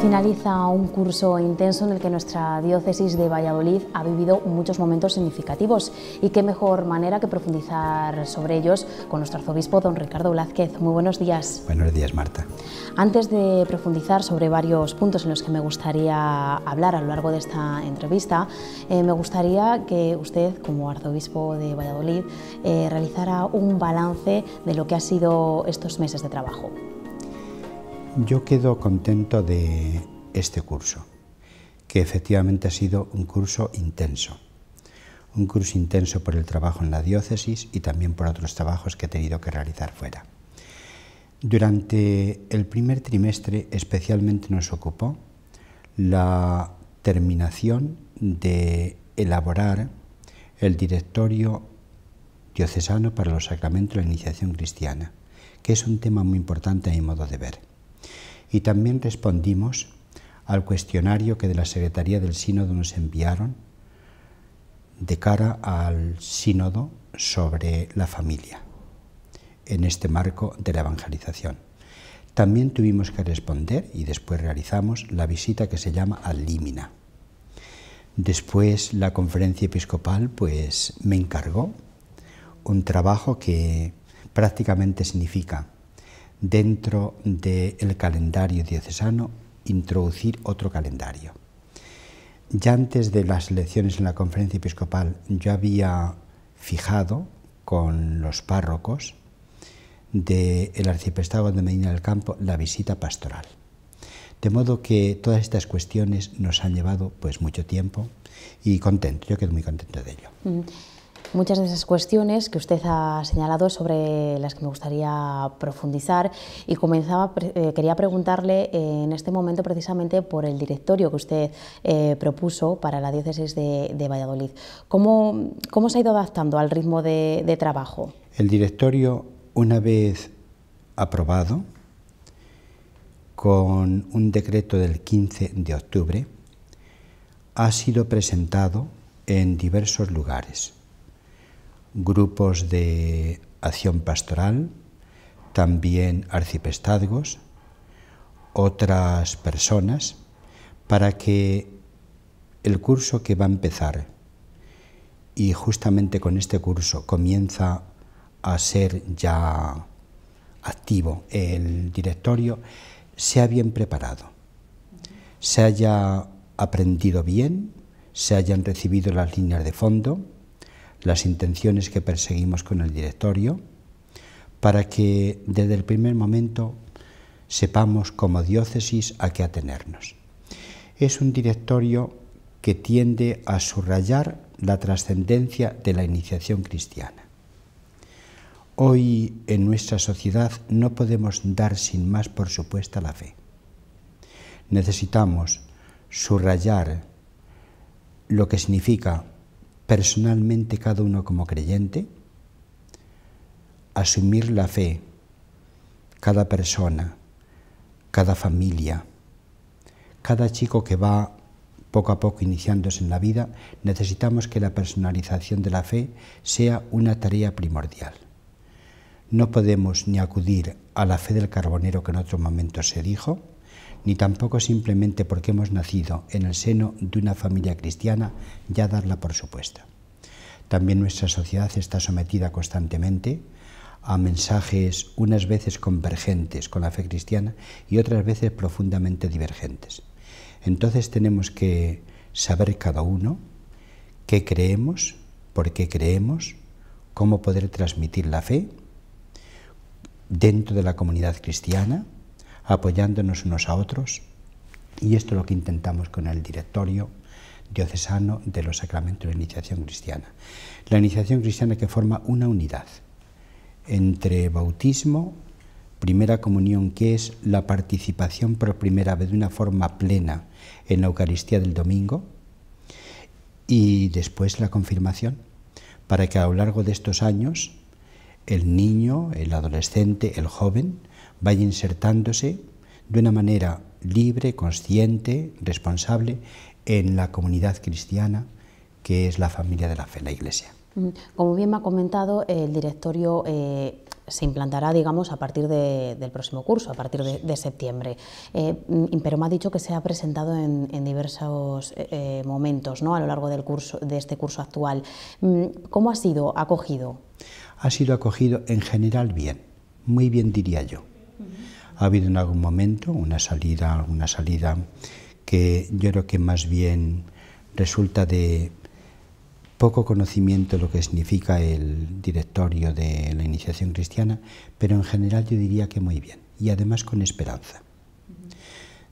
Finaliza un curso intenso en el que nuestra diócesis de Valladolid ha vivido muchos momentos significativos y qué mejor manera que profundizar sobre ellos con nuestro arzobispo don Ricardo Blázquez. Muy buenos días. Buenos días, Marta. Antes de profundizar sobre varios puntos en los que me gustaría hablar a lo largo de esta entrevista, eh, me gustaría que usted, como arzobispo de Valladolid, eh, realizara un balance de lo que ha sido estos meses de trabajo. Yo quedo contento de este curso, que efectivamente ha sido un curso intenso. Un curso intenso por el trabajo en la diócesis y también por otros trabajos que he tenido que realizar fuera. Durante el primer trimestre especialmente nos ocupó la terminación de elaborar el directorio diocesano para los sacramentos de la iniciación cristiana, que es un tema muy importante a mi modo de ver y también respondimos al cuestionario que de la Secretaría del Sínodo nos enviaron de cara al sínodo sobre la familia en este marco de la evangelización. También tuvimos que responder y después realizamos la visita que se llama a Límina. Después la conferencia episcopal pues me encargó un trabajo que prácticamente significa dentro del calendario diocesano introducir otro calendario. Ya antes de las elecciones en la conferencia episcopal yo había fijado con los párrocos del el arciprestado de Medina del Campo la visita pastoral. De modo que todas estas cuestiones nos han llevado pues mucho tiempo y contento, yo quedo muy contento de ello. Mm. Muchas de esas cuestiones que usted ha señalado sobre las que me gustaría profundizar y comenzaba, eh, quería preguntarle eh, en este momento precisamente por el directorio que usted eh, propuso para la diócesis de, Valladolid. ¿Cómo, se ha ido adaptando al ritmo de, de trabajo? El directorio, una vez aprobado, con un decreto del 15 de octubre, ha sido presentado en diversos lugares grupos de acción pastoral, también arcipestadgos, otras personas, para que el curso que va a empezar, y justamente con este curso comienza a ser ya activo el directorio, sea bien preparado, se haya aprendido bien, se hayan recibido las líneas de fondo, las intenciones que perseguimos con el directorio, para que desde el primer momento sepamos como diócesis a qué atenernos. Es un directorio que tiende a subrayar la trascendencia de la iniciación cristiana. Hoy en nuestra sociedad no podemos dar sin más por supuesta la fe. Necesitamos subrayar lo que significa personalmente cada uno como creyente, asumir la fe, cada persona, cada familia, cada chico que va poco a poco iniciándose en la vida, necesitamos que la personalización de la fe sea una tarea primordial. No podemos ni acudir a la fe del carbonero que en otro momento se dijo, ni tampoco simplemente porque hemos nacido en el seno de una familia cristiana, ya darla por supuesta. También nuestra sociedad está sometida constantemente a mensajes unas veces convergentes con la fe cristiana y otras veces profundamente divergentes. Entonces tenemos que saber cada uno qué creemos, por qué creemos, cómo poder transmitir la fe dentro de la comunidad cristiana, apoyándonos unos a otros. Y esto es lo que intentamos con el directorio diocesano de los sacramentos de la iniciación cristiana. La iniciación cristiana que forma una unidad entre bautismo, primera comunión, que es la participación por primera vez de una forma plena en la Eucaristía del domingo, y después la confirmación, para que a lo largo de estos años el niño, el adolescente, el joven, vaya insertándose de una manera libre, consciente, responsable en la comunidad cristiana que es la familia de la fe, la Iglesia. Como bien me ha comentado, el directorio eh, se implantará, digamos, a partir del próximo curso, a partir de, septiembre. Eh, mm, pero me ha dicho que se ha presentado en, diversos eh, momentos ¿no? a lo largo del curso, de este curso actual. Mm, ¿Cómo ha sido acogido? Ha sido acogido en general bien, muy bien diría yo ha habido en algún momento una salida, una salida que yo creo que más bien resulta de poco conocimiento de lo que significa el directorio de la iniciación cristiana, pero en general yo diría que muy bien, y además con esperanza.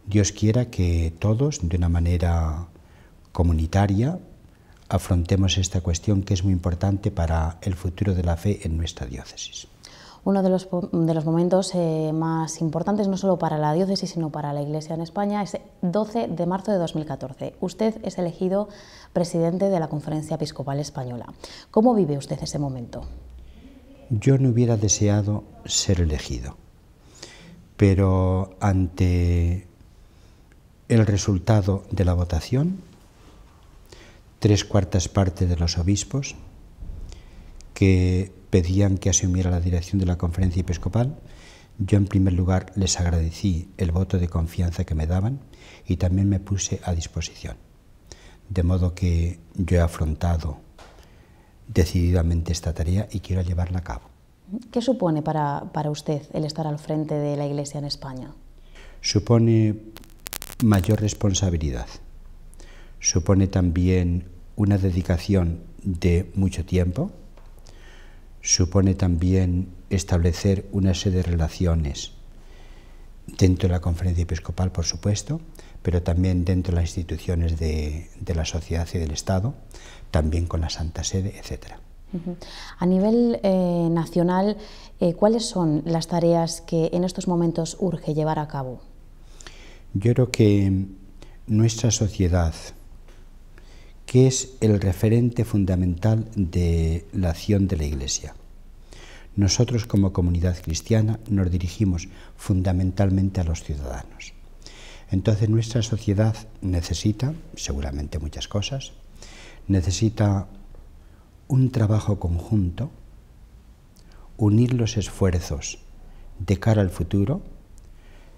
Dios quiera que todos, de una manera comunitaria, afrontemos esta cuestión que es muy importante para el futuro de la fe en nuestra diócesis uno de los, de los momentos eh, más importantes, no solo para la diócesis, sino para la Iglesia en España, es 12 de marzo de 2014. Usted es elegido presidente de la Conferencia Episcopal Española. ¿Cómo vive usted ese momento? Yo no hubiera deseado ser elegido, pero ante el resultado de la votación, tres cuartas partes de los obispos, que pedían que asumiera la dirección de la conferencia episcopal, yo en primer lugar les agradecí el voto de confianza que me daban y también me puse a disposición. De modo que yo he afrontado decididamente esta tarea y quiero llevarla a cabo. ¿Qué supone para, para usted el estar al frente de la Iglesia en España? Supone mayor responsabilidad. Supone también una dedicación de mucho tiempo, supone también establecer una serie de relaciones dentro de la conferencia episcopal, por supuesto, pero también dentro de las instituciones de, la sociedad y del Estado, también con la Santa Sede, etcétera. A nivel eh, nacional, eh, ¿cuáles son las tareas que en estos momentos urge llevar a cabo? Yo creo que nuestra sociedad que es el referente fundamental de la acción de la Iglesia. Nosotros como comunidad cristiana nos dirigimos fundamentalmente a los ciudadanos. Entonces nuestra sociedad necesita, seguramente muchas cosas, necesita un trabajo conjunto, unir los esfuerzos de cara al futuro,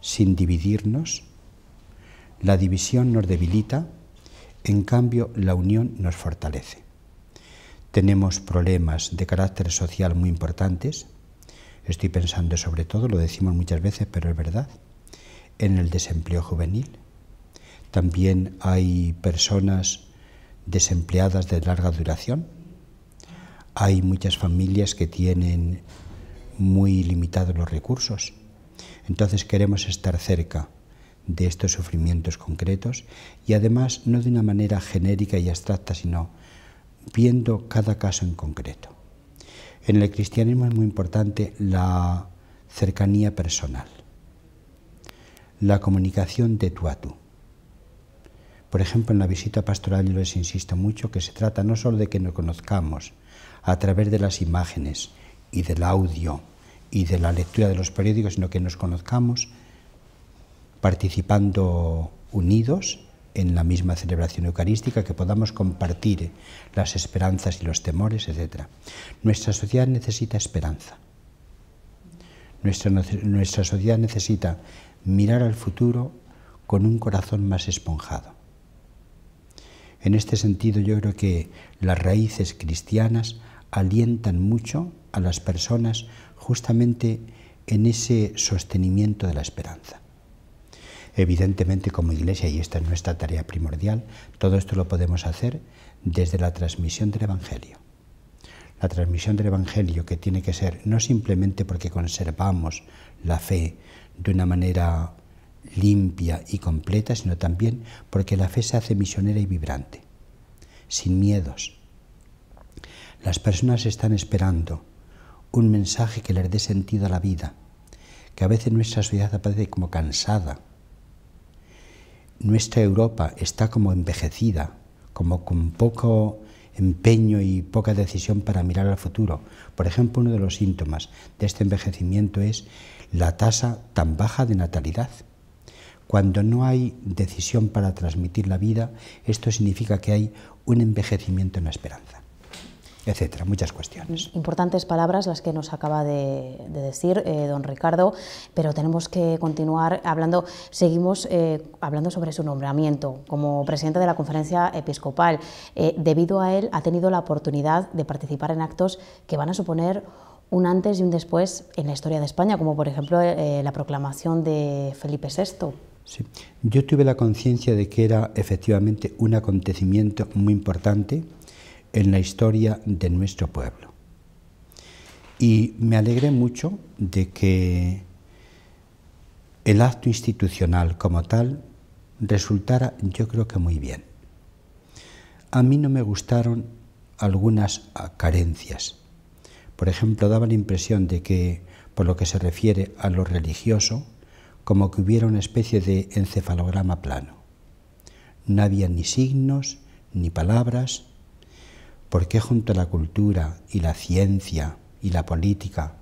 sin dividirnos. La división nos debilita en cambio, la unión nos fortalece. Tenemos problemas de carácter social muy importantes. Estoy pensando sobre todo, lo decimos muchas veces, pero es verdad, en el desempleo juvenil. También hay personas desempleadas de larga duración. Hay muchas familias que tienen muy limitados los recursos. Entonces queremos estar cerca de estos sufrimientos concretos y además no de una manera genérica y abstracta, sino viendo cada caso en concreto. En el cristianismo es muy importante la cercanía personal, la comunicación de tú a tú. Por ejemplo, en la visita pastoral yo les insisto mucho que se trata no solo de que nos conozcamos a través de las imágenes y del audio y de la lectura de los periódicos, sino que nos conozcamos participando unidos en la misma celebración eucarística, que podamos compartir las esperanzas y los temores, etc. Nuestra sociedad necesita esperanza. Nuestra, nuestra sociedad necesita mirar al futuro con un corazón más esponjado. En este sentido yo creo que las raíces cristianas alientan mucho a las personas justamente en ese sostenimiento de la esperanza. Evidentemente, como iglesia, y esta es nuestra tarea primordial, todo esto lo podemos hacer desde la transmisión del Evangelio. La transmisión del Evangelio que tiene que ser no simplemente porque conservamos la fe de una manera limpia y completa, sino también porque la fe se hace misionera y vibrante, sin miedos. Las personas están esperando un mensaje que les dé sentido a la vida, que a veces nuestra sociedad aparece como cansada, nuestra Europa está como envejecida, como con poco empeño y poca decisión para mirar al futuro. Por ejemplo, uno de los síntomas de este envejecimiento es la tasa tan baja de natalidad. Cuando no hay decisión para transmitir la vida, esto significa que hay un envejecimiento en la esperanza etcétera, muchas cuestiones. Importantes palabras las que nos acaba de, decir eh, don Ricardo, pero tenemos que continuar hablando, seguimos eh, hablando sobre su nombramiento como presidente de la conferencia episcopal. Eh, debido a él ha tenido la oportunidad de participar en actos que van a suponer un antes y un después en la historia de España, como por ejemplo la proclamación de Felipe VI. Sí. Yo tuve la conciencia de que era efectivamente un acontecimiento muy importante, en la historia de nuestro pueblo. Y me alegré mucho de que el acto institucional como tal resultara yo creo que muy bien. A mí no me gustaron algunas carencias. Por ejemplo, daba la impresión de que, por lo que se refiere a lo religioso, como que hubiera una especie de encefalograma plano. No había ni signos, ni palabras, ¿Por qué junto a la cultura y la ciencia y la política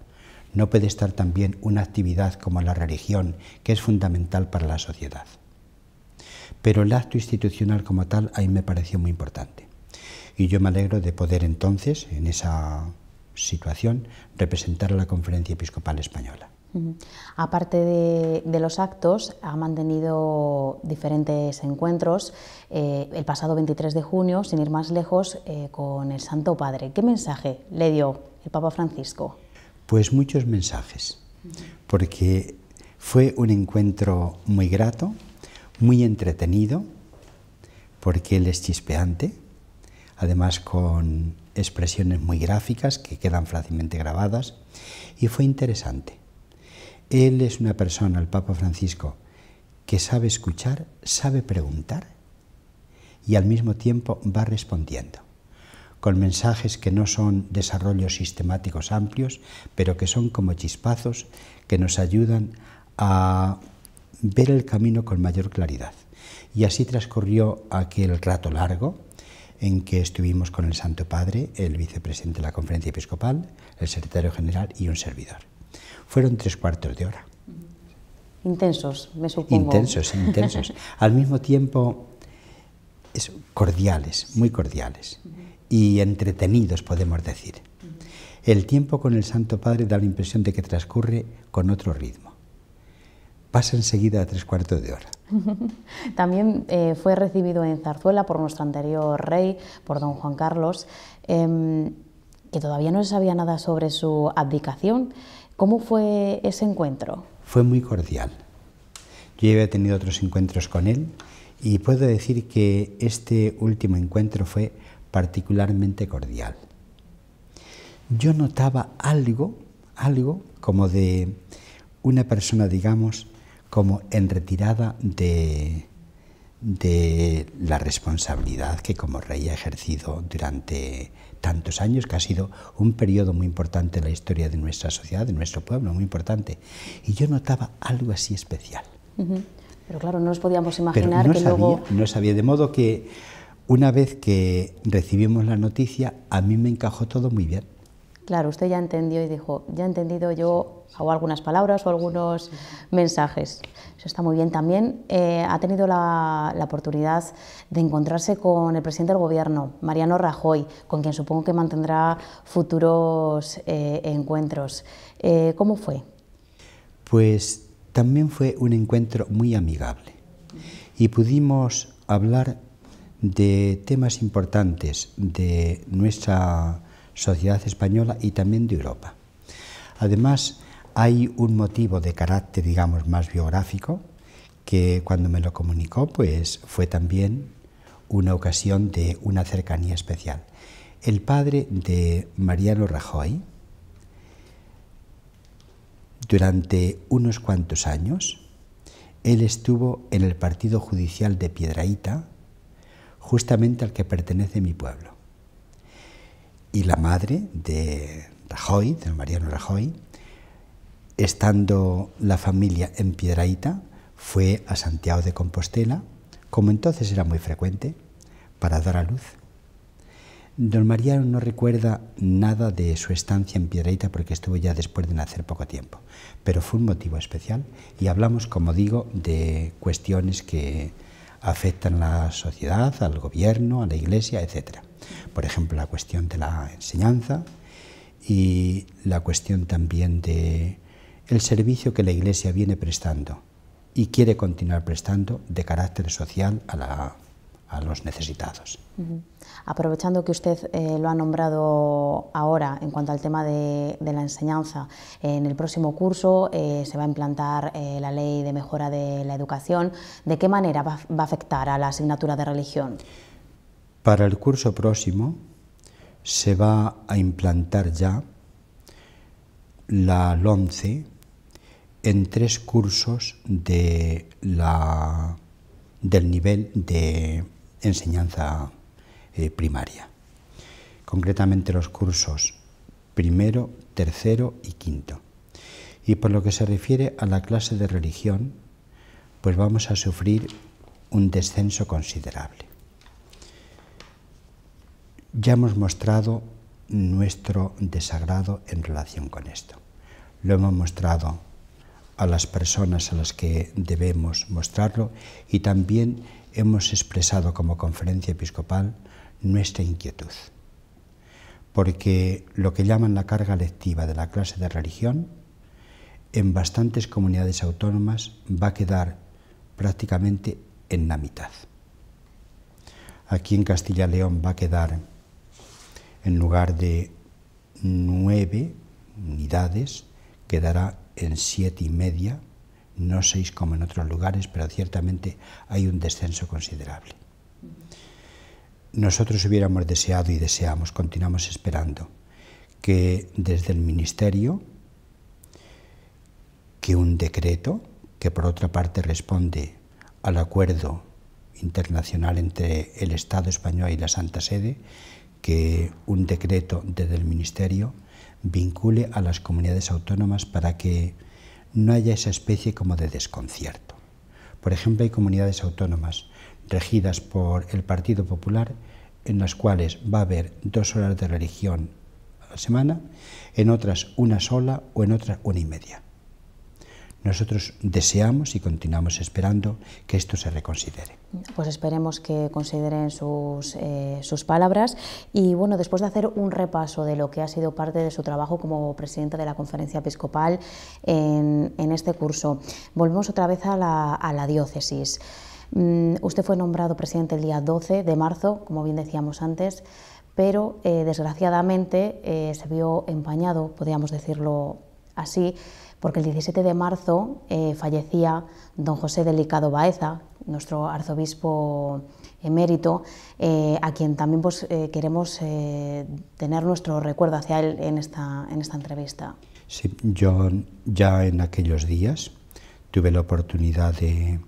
no puede estar también una actividad como la religión, que es fundamental para la sociedad? Pero el acto institucional como tal a mí me pareció muy importante. Y yo me alegro de poder entonces, en esa situación, representar a la Conferencia Episcopal Española. Aparte de, los actos, ha mantenido diferentes encuentros eh, el pasado 23 de junio, sin ir más lejos, eh, con el Santo Padre. ¿Qué mensaje le dio el Papa Francisco? Pues muchos mensajes, porque fue un encuentro muy grato, muy entretenido, porque él es chispeante, además con expresiones muy gráficas que quedan fácilmente grabadas, y fue interesante él es una persona, el Papa Francisco, que sabe escuchar, sabe preguntar y al mismo tiempo va respondiendo, con mensajes que no son desarrollos sistemáticos amplios, pero que son como chispazos que nos ayudan a ver el camino con mayor claridad. Y así transcurrió aquel rato largo en que estuvimos con el Santo Padre, el vicepresidente de la Conferencia Episcopal, el secretario general y un servidor. Fueron tres cuartos de hora. Intensos, me supongo. Intensos, intensos. Al mismo tiempo, cordiales, muy cordiales y entretenidos, podemos decir. El tiempo con el Santo Padre da la impresión de que transcurre con otro ritmo. Pasa enseguida a tres cuartos de hora. También eh, fue recibido en Zarzuela por nuestro anterior rey, por don Juan Carlos, em, que todavía no se sabía nada sobre su abdicación. ¿Cómo fue ese encuentro? Fue muy cordial. Yo ya había tenido otros encuentros con él y puedo decir que este último encuentro fue particularmente cordial. Yo notaba algo, algo como de una persona, digamos, como en retirada de, de la responsabilidad que como rey ha ejercido durante tantos años, que ha sido un periodo muy importante en la historia de nuestra sociedad, de nuestro pueblo, muy importante. Y yo notaba algo así especial. Pero claro, no nos podíamos imaginar que luego... No sabía, de modo que una vez que recibimos la noticia, a mí me encajó todo muy bien. Claro, usted ya entendió y dijo, ya he entendido yo hago algunas palabras o algunos mensajes. Eso está muy bien. También eh, ha tenido la, oportunidad de encontrarse con el presidente del Gobierno, Mariano Rajoy, con quien supongo que mantendrá futuros eh, encuentros. Eh, ¿Cómo fue? Pues también fue un encuentro muy amigable y pudimos hablar de temas importantes de nuestra sociedad española y también de Europa. Además, hay un motivo de carácter, digamos, más biográfico, que cuando me lo comunicó, pues fue también una ocasión de una cercanía especial. El padre de Mariano Rajoy, durante unos cuantos años, él estuvo en el partido judicial de Piedraíta, justamente al que pertenece mi pueblo y la madre de Rajoy, de Mariano Rajoy, estando la familia en Piedraíta, fue a Santiago de Compostela, como entonces era muy frecuente, para dar a luz. Don Mariano no recuerda nada de su estancia en Piedraíta porque estuvo ya después de nacer poco tiempo, pero fue un motivo especial y hablamos, como digo, de cuestiones que afectan a la sociedad, al gobierno, a la iglesia, etcétera. Por ejemplo, la cuestión de la enseñanza y la cuestión también de el servicio que la Iglesia viene prestando y quiere continuar prestando de carácter social a, los necesitados. Aprovechando que usted eh, lo ha nombrado ahora en cuanto al tema de, la enseñanza, en el próximo curso eh, se va a implantar eh, la ley de mejora de la educación. ¿De qué manera va a afectar a la asignatura de religión? Para el curso próximo se va a implantar ya la LONCE en tres cursos de la, del nivel de enseñanza eh, primaria, concretamente los cursos primero, tercero y quinto. Y por lo que se refiere a la clase de religión, pues vamos a sufrir un descenso considerable ya hemos mostrado nuestro desagrado en relación con esto. Lo hemos mostrado a las personas a las que debemos mostrarlo y también hemos expresado como conferencia episcopal nuestra inquietud, porque lo que llaman la carga lectiva de la clase de religión en bastantes comunidades autónomas va a quedar prácticamente en la mitad. Aquí en Castilla León va a quedar en lugar de nueve unidades, quedará en siete y media, no seis como en otros lugares, pero ciertamente hay un descenso considerable. Nosotros hubiéramos deseado y deseamos, continuamos esperando, que desde el Ministerio, que un decreto, que por otra parte responde al acuerdo internacional entre el Estado español y la Santa Sede, que un decreto desde el Ministerio vincule a las comunidades autónomas para que no haya esa especie como de desconcierto. Por ejemplo, hay comunidades autónomas regidas por el Partido Popular en las cuales va a haber dos horas de religión a la semana, en otras una sola o en otras una y media. Nosotros deseamos y continuamos esperando que esto se reconsidere. Pues esperemos que consideren sus, eh, sus palabras. Y bueno, después de hacer un repaso de lo que ha sido parte de su trabajo como presidenta de la conferencia episcopal en, en este curso, volvemos otra vez a la, a la diócesis. Mm, usted fue nombrado presidente el día 12 de marzo, como bien decíamos antes pero eh, desgraciadamente eh, se vio empañado, podríamos decirlo Así, porque el 17 de marzo eh, fallecía don José Delicado Baeza, nuestro arzobispo emérito, eh, a quien también pues, eh, queremos tener nuestro recuerdo hacia él en esta, en esta entrevista. Sí, yo ya en aquellos días tuve la oportunidad de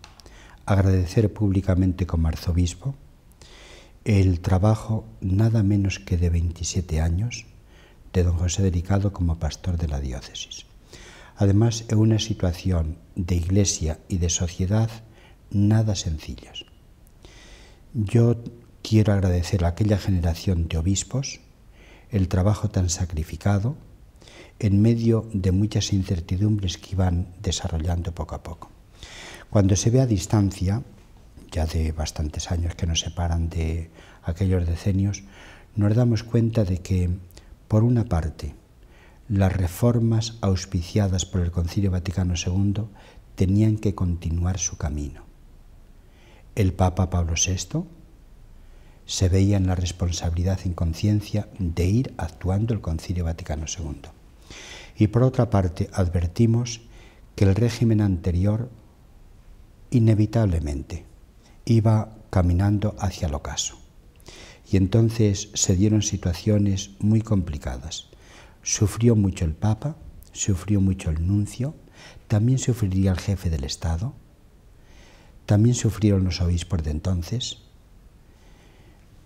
agradecer públicamente como arzobispo el trabajo nada menos que de 27 años de don José Delicado como pastor de la diócesis. Además, en una situación de iglesia y de sociedad nada sencillas. Yo quiero agradecer a aquella generación de obispos el trabajo tan sacrificado en medio de muchas incertidumbres que iban desarrollando poco a poco. Cuando se ve a distancia, ya de bastantes años que nos separan de aquellos decenios, nos damos cuenta de que por una parte, las reformas auspiciadas por el Concilio Vaticano II tenían que continuar su camino. El Papa Pablo VI se veía en la responsabilidad en conciencia de ir actuando el Concilio Vaticano II. Y por otra parte, advertimos que el régimen anterior inevitablemente iba caminando hacia el ocaso y entonces se dieron situaciones muy complicadas. Sufrió mucho el Papa, sufrió mucho el nuncio, también sufriría el jefe del Estado, también sufrieron los obispos de entonces.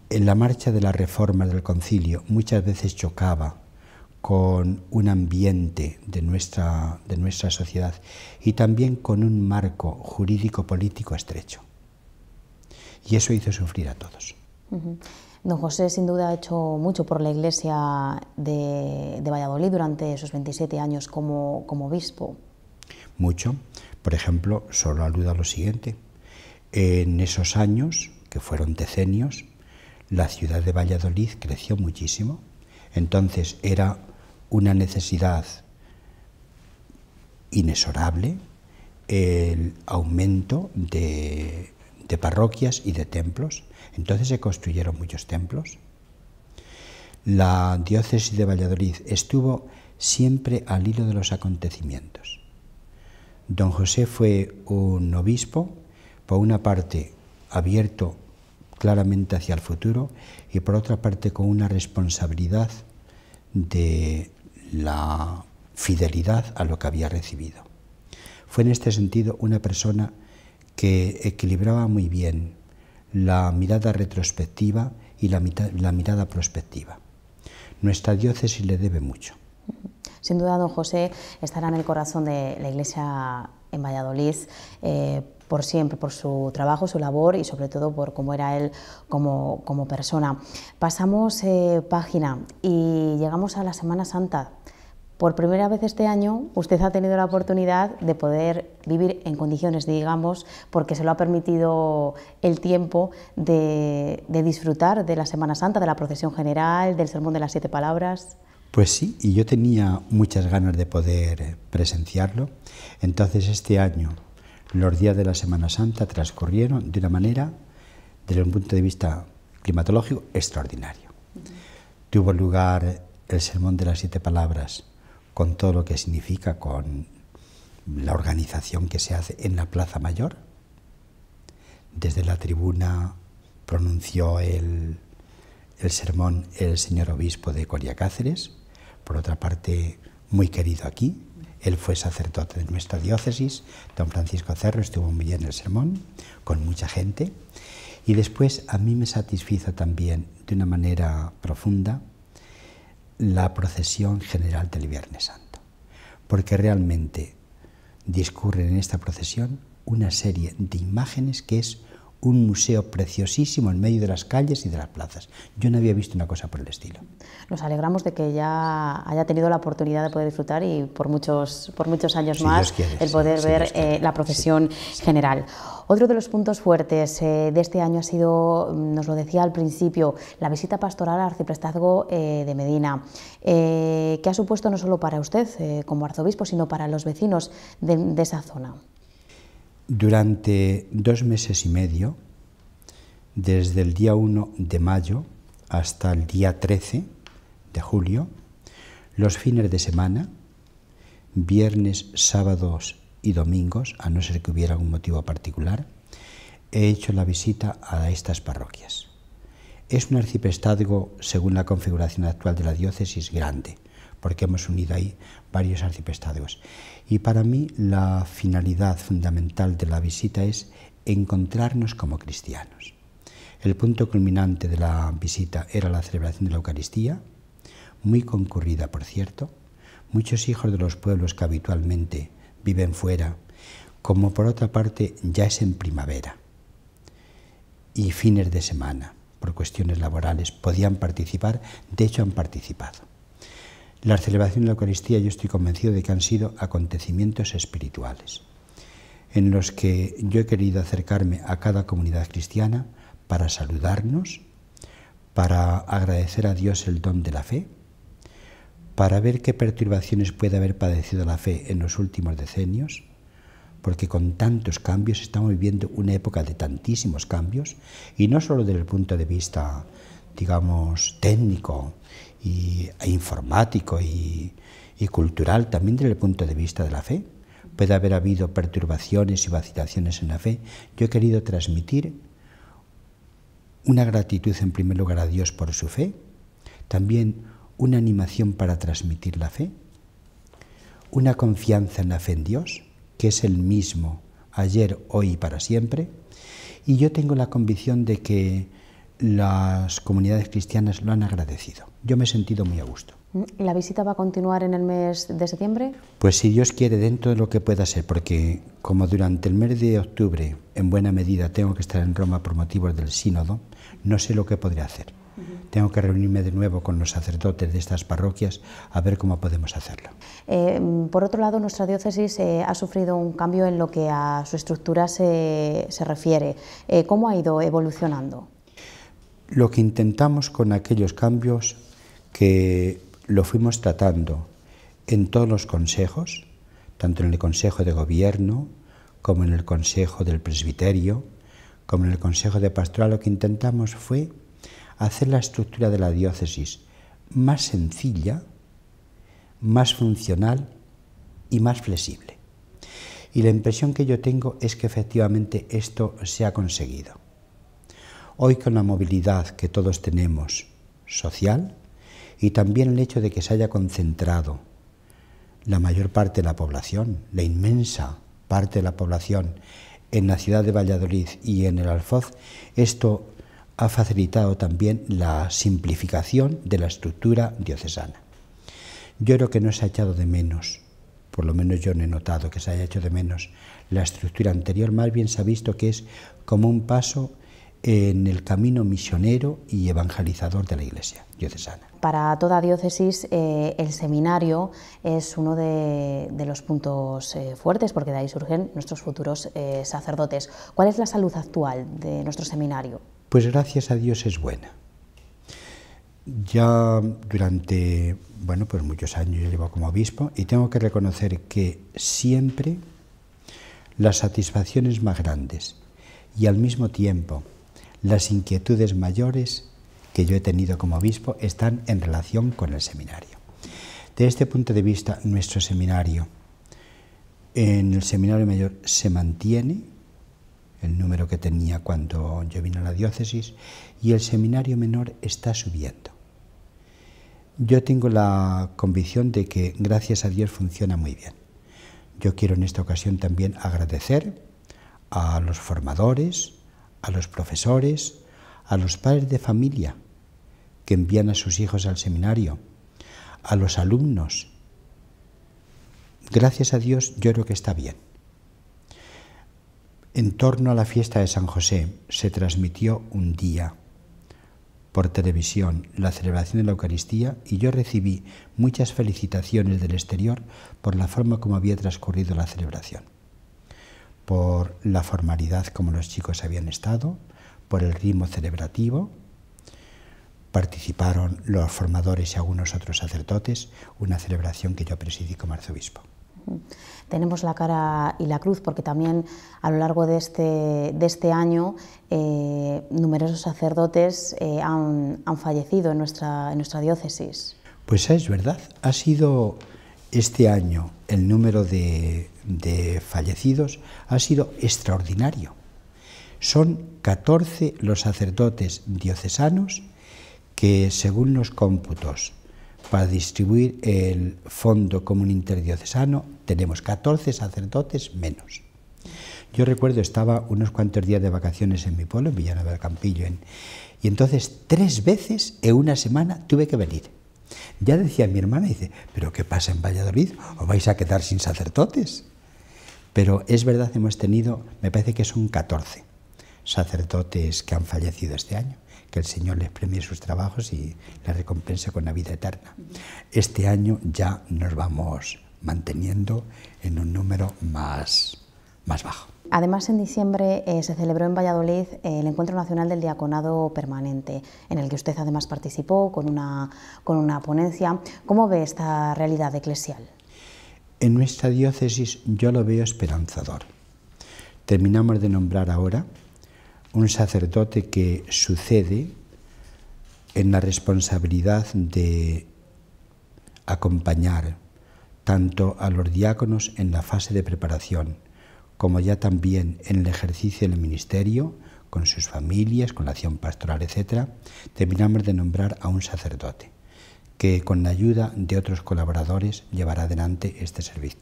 En la marcha de la reforma del concilio muchas veces chocaba con un ambiente de nuestra, de nuestra sociedad y también con un marco jurídico-político estrecho. Y eso hizo sufrir a todos. Don José sin duda ha hecho mucho por la Iglesia de, Valladolid durante esos 27 años como, como, obispo. Mucho. Por ejemplo, solo aluda a lo siguiente. En esos años, que fueron decenios, la ciudad de Valladolid creció muchísimo. Entonces era una necesidad inexorable el aumento de de parroquias y de templos. Entonces se construyeron muchos templos. La diócesis de Valladolid estuvo siempre al hilo de los acontecimientos. Don José fue un obispo, por una parte abierto claramente hacia el futuro y por otra parte con una responsabilidad de la fidelidad a lo que había recibido. Fue en este sentido una persona que equilibraba muy bien la mirada retrospectiva y la, mirada prospectiva. Nuestra diócesis le debe mucho. Sin duda, don José estará en el corazón de la Iglesia en Valladolid. Eh, por siempre, por su trabajo, su labor y sobre todo por cómo era él como, persona. Pasamos eh, página y llegamos a la Semana Santa, por primera vez este año, usted ha tenido la oportunidad de poder vivir en condiciones, digamos, porque se lo ha permitido el tiempo de, disfrutar de la Semana Santa, de la procesión general, del sermón de las siete palabras. Pues sí, y yo tenía muchas ganas de poder presenciarlo. Entonces este año los días de la Semana Santa transcurrieron de una manera, desde un punto de vista climatológico, extraordinario. Tuvo lugar el sermón de las siete palabras con todo lo que significa, con la organización que se hace en la Plaza Mayor. Desde la tribuna pronunció el, sermón el señor obispo de Coria Cáceres, por otra parte muy querido aquí. Él fue sacerdote de nuestra diócesis, don Francisco Cerro, estuvo muy bien el sermón, con mucha gente. Y después a mí me satisfizo también de una manera profunda la procesión general del Viernes Santo, porque realmente discurren en esta procesión una serie de imágenes que es un museo preciosísimo en medio de las calles y de las plazas. Yo no había visto una cosa por el estilo. Nos alegramos de que ya haya tenido la oportunidad de poder disfrutar y por muchos, por muchos años más el poder ver eh, la profesión general. Otro de los puntos fuertes eh, de este año ha sido, mm, nos lo decía al principio, la visita pastoral al arciprestazgo eh, de Medina, que ha supuesto no solo para usted como arzobispo, sino para los vecinos de esa zona. Durante dos meses y medio, desde el día 1 de mayo hasta el día 13 de julio, los fines de semana, viernes, sábados y domingos, a no ser que hubiera algún motivo particular, he hecho la visita a estas parroquias. Es un arciprestazgo, según la configuración actual de la diócesis, grande, porque hemos unido ahí varios arciprestados. Y para mí la finalidad fundamental de la visita es encontrarnos como cristianos. El punto culminante de la visita era la celebración de la Eucaristía, muy concurrida, por cierto. Muchos hijos de los pueblos que habitualmente viven fuera, como por otra parte ya es en primavera y fines de semana, por cuestiones laborales, podían participar, de hecho han participado. La celebración de la Eucaristía yo estoy convencido de que han sido acontecimientos espirituales en los que yo he querido acercarme a cada comunidad cristiana para saludarnos, para agradecer a Dios el don de la fe, para ver qué perturbaciones puede haber padecido la fe en los últimos decenios, porque con tantos cambios estamos viviendo una época de tantísimos cambios, y no solo desde el punto de vista digamos, técnico y, e informático y, y cultural, también desde el punto de vista de la fe. Puede haber habido perturbaciones y vacilaciones en la fe. Yo he querido transmitir una gratitud en primer lugar a Dios por su fe, también una animación para transmitir la fe, una confianza en la fe en Dios, que es el mismo ayer, hoy y para siempre, y yo tengo la convicción de que las comunidades cristianas lo han agradecido. Yo me he sentido muy a gusto. ¿La visita va a continuar en el mes de septiembre? Pues si Dios quiere, dentro de lo que pueda ser, porque como durante el mes de octubre, en buena medida, tengo que estar en Roma por motivos del sínodo, no sé lo que podré hacer. Tengo que reunirme de nuevo con los sacerdotes de estas parroquias a ver cómo podemos hacerlo. Eh, por otro lado, nuestra diócesis eh, ha sufrido un cambio en lo que a su estructura se, refiere. Eh, ¿Cómo ha ido evolucionando? lo que intentamos con aquellos cambios que lo fuimos tratando en todos los consejos, tanto en el Consejo de Gobierno como en el Consejo del Presbiterio, como en el Consejo de Pastoral, lo que intentamos fue hacer la estructura de la diócesis más sencilla, más funcional y más flexible. Y la impresión que yo tengo es que efectivamente esto se ha conseguido hoy con la movilidad que todos tenemos social y también el hecho de que se haya concentrado la mayor parte de la población, la inmensa parte de la población en la ciudad de Valladolid y en el Alfoz, esto ha facilitado también la simplificación de la estructura diocesana. Yo creo que no se ha echado de menos, por lo menos yo no he notado que se haya hecho de menos la estructura anterior, más bien se ha visto que es como un paso en el camino misionero y evangelizador de la Iglesia diocesana. Para toda diócesis eh, el seminario es uno de, los puntos eh, fuertes porque de ahí surgen nuestros futuros eh, sacerdotes. ¿Cuál es la salud actual de nuestro seminario? Pues gracias a Dios es buena. Ya durante bueno, pues muchos años llevo como obispo y tengo que reconocer que siempre las satisfacciones más grandes y al mismo tiempo las inquietudes mayores que yo he tenido como obispo están en relación con el seminario. De este punto de vista, nuestro seminario, en el seminario mayor se mantiene el número que tenía cuando yo vine a la diócesis y el seminario menor está subiendo. Yo tengo la convicción de que gracias a Dios funciona muy bien. Yo quiero en esta ocasión también agradecer a los formadores, a los profesores, a los padres de familia que envían a sus hijos al seminario, a los alumnos. Gracias a Dios yo creo que está bien. En torno a la fiesta de San José se transmitió un día por televisión la celebración de la Eucaristía y yo recibí muchas felicitaciones del exterior por la forma como había transcurrido la celebración por la formalidad como los chicos habían estado, por el ritmo celebrativo. Participaron los formadores y algunos otros sacerdotes, una celebración que yo presidí como arzobispo. Tenemos la cara y la cruz porque también a lo largo de este, de este año eh, numerosos sacerdotes eh, han, fallecido en nuestra, en nuestra diócesis. Pues es verdad, ha sido este año el número de, fallecidos ha sido extraordinario. Son 14 los sacerdotes diocesanos que, según los cómputos, para distribuir el Fondo Común Interdiocesano tenemos 14 sacerdotes menos. Yo recuerdo, estaba unos cuantos días de vacaciones en mi pueblo, en Villanueva del Campillo, y entonces tres veces en una semana tuve que venir. Ya decía mi hermana, dice, pero ¿qué pasa en Valladolid? ¿Os vais a quedar sin sacerdotes? Pero es verdad, hemos tenido, me parece que son 14 sacerdotes que han fallecido este año. Que el Señor les premie sus trabajos y les recompense con la vida eterna. Este año ya nos vamos manteniendo en un número más, más bajo. Además, en diciembre eh, se celebró en Valladolid eh, el Encuentro Nacional del Diaconado Permanente, en el que usted además participó con una ponencia. ¿Cómo ve esta realidad eclesial? En nuestra diócesis yo lo veo esperanzador. Terminamos de nombrar ahora un sacerdote que sucede en la responsabilidad de acompañar tanto a los diáconos en la fase de preparación, como ya también en el ejercicio del ministerio, con sus familias, con la acción pastoral, etc., terminamos de nombrar a un sacerdote que con la ayuda de otros colaboradores llevará adelante este servicio.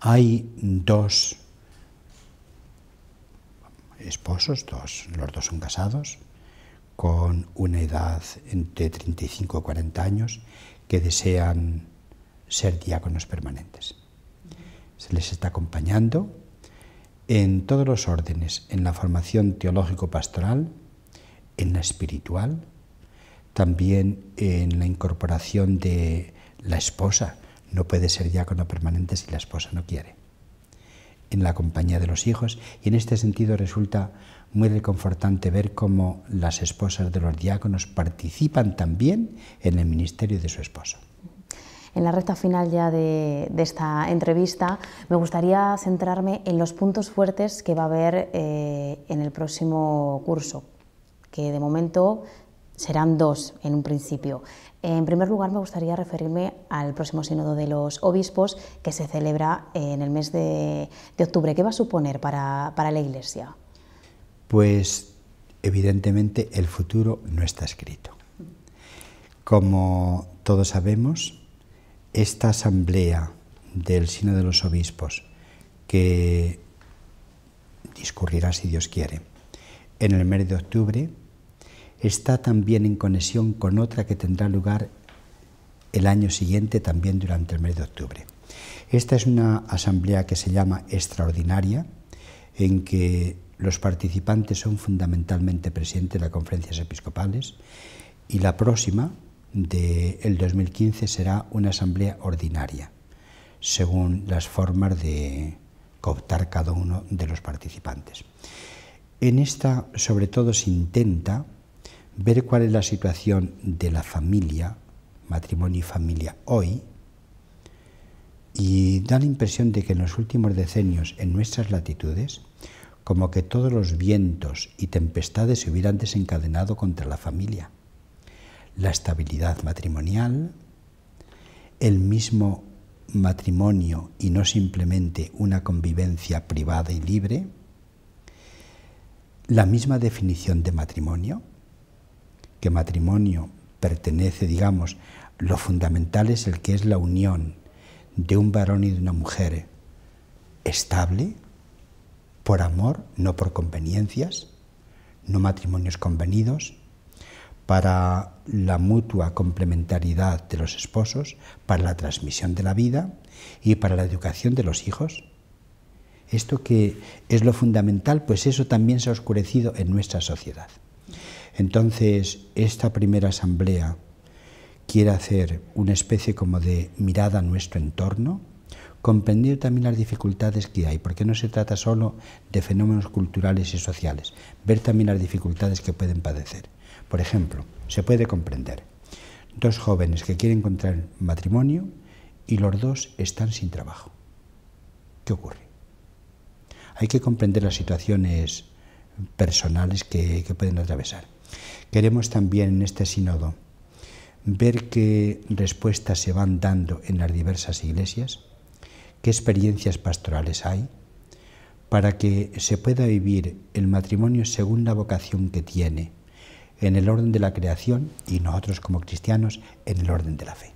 Hay dos esposos, los dos son casados, con una edad entre 35 y 40 años, que desean ser diáconos permanentes. Se les está acompañando en todos los órdenes, en la formación teológico-pastoral, en la espiritual, también en la incorporación de la esposa. No puede ser diácono permanente si la esposa no quiere. En la compañía de los hijos. Y en este sentido resulta muy reconfortante ver cómo las esposas de los diáconos participan también en el ministerio de su esposo. En la recta final ya de, esta entrevista me gustaría centrarme en los puntos fuertes que va a haber eh, en el próximo curso, que de momento serán dos en un principio. En primer lugar, me gustaría referirme al próximo sínodo de los obispos que se celebra eh, en el mes de, octubre. ¿Qué va a suponer para la Iglesia? Pues evidentemente el futuro no está escrito. Como todos sabemos, esta asamblea del Sino de los Obispos, que discurrirá, si Dios quiere, en el mes de octubre, está también en conexión con otra que tendrá lugar el año siguiente, también durante el mes de octubre. Esta es una asamblea que se llama extraordinaria, en que los participantes son fundamentalmente presentes en las conferencias episcopales y la próxima, del 2015 será una asamblea ordinaria, según las formas de cooptar cada uno de los participantes. En esta, sobre todo, se intenta ver cuál es la situación de la familia, matrimonio y familia hoy, y da la impresión de que en los últimos decenios, en nuestras latitudes, como que todos los vientos y tempestades se hubieran desencadenado contra la familia la estabilidad matrimonial, el mismo matrimonio y no simplemente una convivencia privada y libre, la misma definición de matrimonio, que matrimonio pertenece, digamos, lo fundamental es el que es la unión de un varón y de una mujer estable, por amor, no por conveniencias, no matrimonios convenidos, para la mutua complementariedad de los esposos, para la transmisión de la vida y para la educación de los hijos. Esto que es lo fundamental, pues eso también se ha oscurecido en nuestra sociedad. Entonces, esta primera asamblea quiere hacer una especie como de mirada a nuestro entorno, comprender también las dificultades que hay, porque no se trata solo de fenómenos culturales y sociales, ver también las dificultades que pueden padecer. Por ejemplo, se puede comprender dos jóvenes que quieren encontrar matrimonio y los dos están sin trabajo. ¿Qué ocurre? Hay que comprender las situaciones personales que, pueden atravesar. Queremos también en este sínodo ver qué respuestas se van dando en las diversas iglesias, qué experiencias pastorales hay, para que se pueda vivir el matrimonio según la vocación que tiene en el orden de la creación y nosotros como cristianos en el orden de la fe.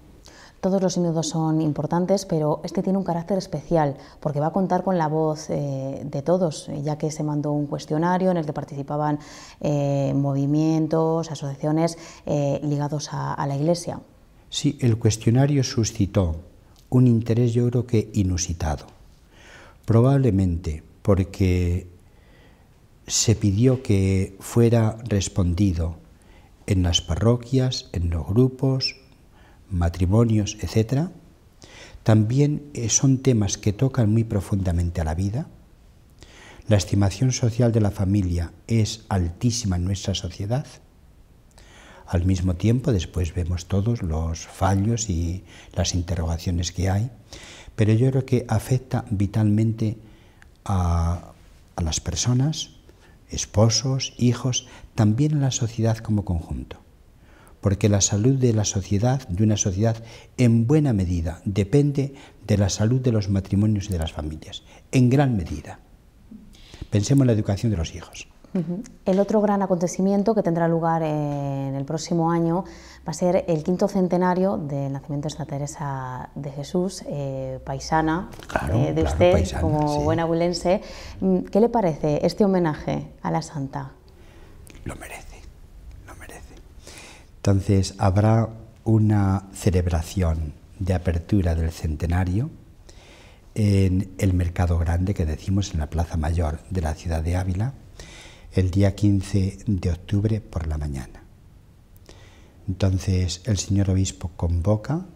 Todos los sínodos son importantes, pero este tiene un carácter especial porque va a contar con la voz eh, de todos, eh, ya que se mandó un cuestionario en el que participaban eh, movimientos, asociaciones ligados a, a, la Iglesia. Sí, el cuestionario suscitó un interés yo creo que inusitado, probablemente porque se pidió que fuera respondido en las parroquias, en los grupos, matrimonios, etc. También eh, son temas que tocan muy profundamente a la vida. La estimación social de la familia es altísima en nuestra sociedad. Al mismo tiempo, después vemos todos los fallos y las interrogaciones que hay, pero yo creo que afecta vitalmente a, a las personas, esposos, hijos, también la sociedad como conjunto. Porque la salud de la sociedad, de una sociedad, en buena medida depende de la salud de los matrimonios y de las familias, en gran medida. Pensemos en la educación de los hijos. El otro gran acontecimiento que tendrá lugar en el próximo año va a ser el quinto centenario del nacimiento de Santa Teresa de Jesús, eh, paisana eh, de usted, como buen abulense. Mm, ¿Qué le parece este homenaje a la Santa? Lo merece, lo merece. Entonces, habrá una celebración de apertura del centenario en el Mercado Grande que decimos en la Plaza Mayor de la ciudad de Ávila el día 15 de octubre por la mañana. Entonces el señor obispo convoca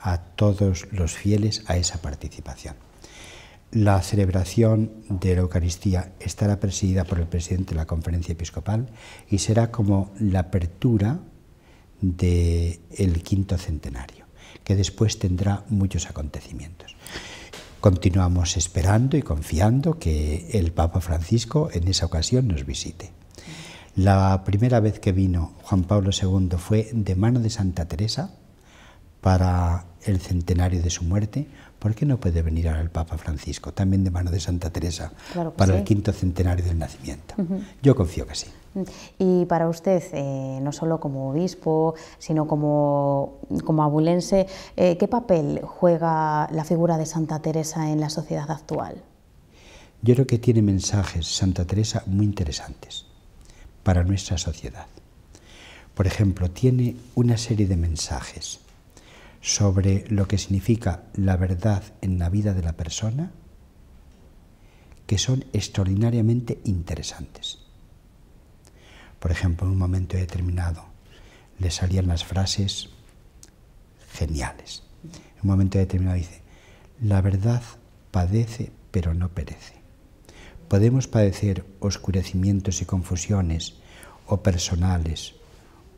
a todos los fieles a esa participación. La celebración de la Eucaristía estará presidida por el presidente de la conferencia episcopal y será como la apertura del quinto centenario, que después tendrá muchos acontecimientos. Continuamos esperando y confiando que el Papa Francisco en esa ocasión nos visite. La primera vez que vino Juan Pablo II fue de mano de Santa Teresa para el centenario de su muerte. ¿Por qué no puede venir ahora el Papa Francisco? También de mano de Santa Teresa para el quinto centenario del nacimiento. Yo confío que sí. Mm. Y para usted, eh, no solo como obispo, sino como, como abulense, eh, ¿qué papel juega la figura de Santa Teresa en la sociedad actual? Yo creo que tiene mensajes Santa Teresa muy interesantes para nuestra sociedad. Por ejemplo, tiene una serie de mensajes sobre lo que significa la verdad en la vida de la persona que son extraordinariamente interesantes. Por ejemplo, en un momento determinado le salían las frases geniales. En un momento determinado dice, la verdad padece pero no perece podemos padecer oscurecimientos y confusiones, o personales,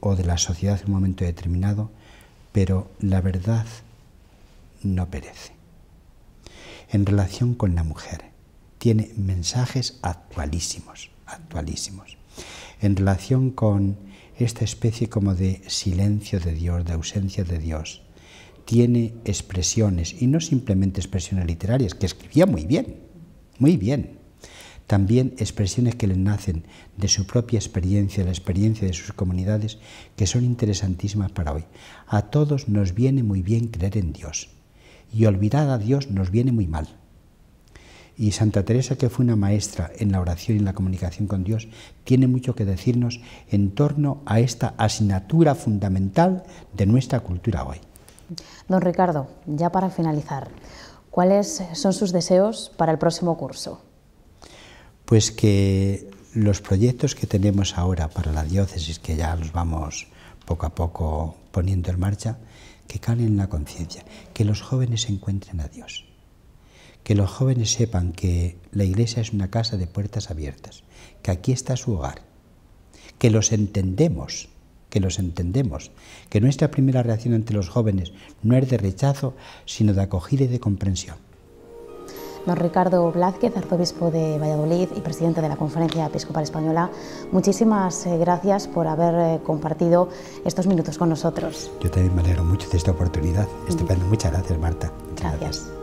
o de la sociedad en un momento determinado, pero la verdad no perece. En relación con la mujer, tiene mensajes actualísimos, actualísimos. En relación con esta especie como de silencio de Dios, de ausencia de Dios, tiene expresiones, y no simplemente expresiones literarias, que escribía muy bien, muy bien, también expresiones que le nacen de su propia experiencia, la experiencia de sus comunidades, que son interesantísimas para hoy. A todos nos viene muy bien creer en Dios y olvidar a Dios nos viene muy mal. Y Santa Teresa, que fue una maestra en la oración y en la comunicación con Dios, tiene mucho que decirnos en torno a esta asignatura fundamental de nuestra cultura hoy. Don Ricardo, ya para finalizar, ¿cuáles son sus deseos para el próximo curso? Pues que los proyectos que tenemos ahora para la diócesis, que ya los vamos poco a poco poniendo en marcha, que caen en la conciencia, que los jóvenes encuentren a Dios, que los jóvenes sepan que la iglesia es una casa de puertas abiertas, que aquí está su hogar, que los entendemos, que los entendemos, que nuestra primera reacción ante los jóvenes no es de rechazo, sino de acogida y de comprensión. Don Ricardo Vlázquez, arzobispo de Valladolid y presidente de la Conferencia Episcopal Española, muchísimas eh, gracias por haber eh, compartido estos minutos con nosotros. Yo también me alegro mucho de esta oportunidad. Estupendo. Muchas gracias, Marta. gracias.